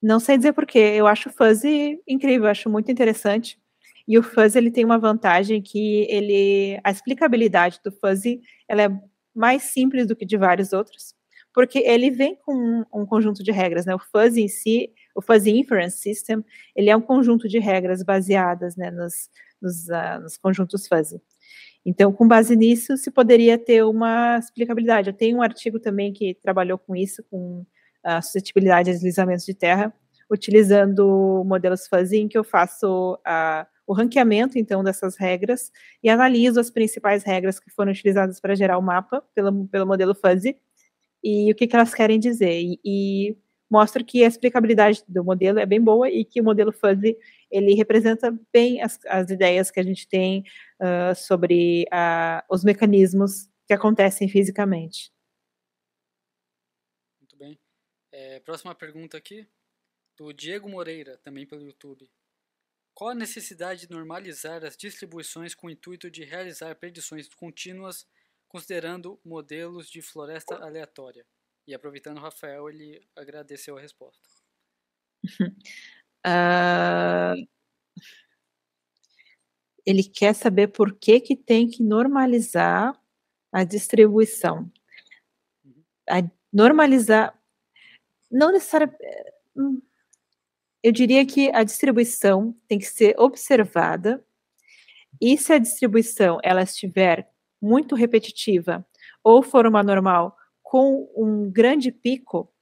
S2: Não sei dizer por quê. Eu acho fuzzy incrível, acho muito interessante. E o fuzzy ele tem uma vantagem que ele a explicabilidade do fuzzy ela é mais simples do que de vários outros porque ele vem com um, um conjunto de regras, né? O fuzzy em si, o fuzzy inference system, ele é um conjunto de regras baseadas, né, nos, nos, uh, nos conjuntos fuzzy. Então, com base nisso, se poderia ter uma explicabilidade. Eu tenho um artigo também que trabalhou com isso, com a ah, suscetibilidade a deslizamentos de terra, utilizando modelos fuzzy, em que eu faço a o ranqueamento, então, dessas regras e analiso as principais regras que foram utilizadas para gerar o mapa pelo, pelo modelo fuzzy e o que, que elas querem dizer. E, e mostra que a explicabilidade do modelo é bem boa e que o modelo Fuzzy ele representa bem as, as ideias que a gente tem uh, sobre uh, os mecanismos que acontecem fisicamente.
S1: Muito bem. É, próxima pergunta aqui, do Diego Moreira, também pelo YouTube. Qual a necessidade de normalizar as distribuições com o intuito de realizar predições contínuas considerando modelos de floresta aleatória. E aproveitando, Rafael, ele agradeceu a resposta.
S2: Uh... *laughs* Ele quer saber por que, que tem que normalizar a distribuição. Uhum. A normalizar, não necessariamente. Eu diria que a distribuição tem que ser observada e se a distribuição ela estiver muito repetitiva ou for uma normal com um grande pico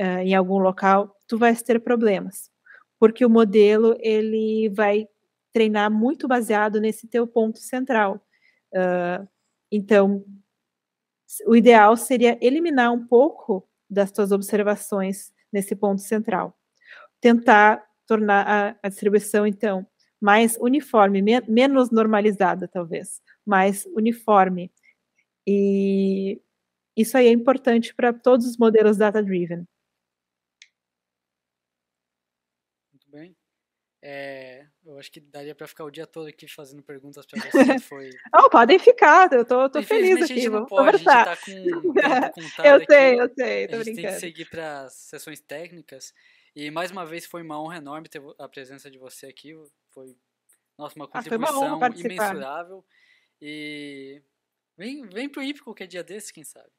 S2: uh, em algum local, tu vais ter problemas, porque o modelo ele vai treinar muito baseado nesse teu ponto central. Uh, então, o ideal seria eliminar um pouco das tuas observações nesse ponto central, tentar tornar a, a distribuição então mais uniforme, menos normalizada, talvez, mais uniforme. E isso aí é importante para todos os modelos data-driven.
S1: Muito bem. É, eu acho que daria para ficar o dia todo aqui fazendo perguntas para você.
S2: Foi... *laughs* oh, podem ficar, eu tô, tô feliz aqui. A gente não pode, conversar. a gente tá com *laughs* Eu sei, aqui. eu sei, tô a gente brincando. tem que seguir
S1: para as sessões técnicas. E mais uma vez foi uma honra enorme ter a presença de você aqui. Foi, nossa, uma ah, contribuição ah, imensurável. E vem, vem pro IPE é dia desse, quem sabe.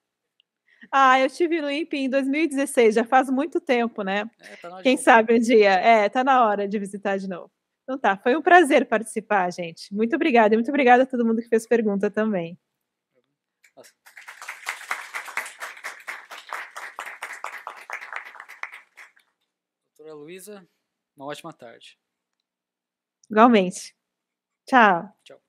S2: Ah, eu estive no INPE em 2016, já faz muito tempo, né? É, tá Quem sabe um dia. É, tá na hora de visitar de novo. Então tá, foi um prazer participar, gente. Muito obrigada e muito obrigada a todo mundo que fez pergunta também. Nossa.
S1: Luísa. Uma ótima tarde.
S2: Igualmente. Tchau.
S1: Tchau.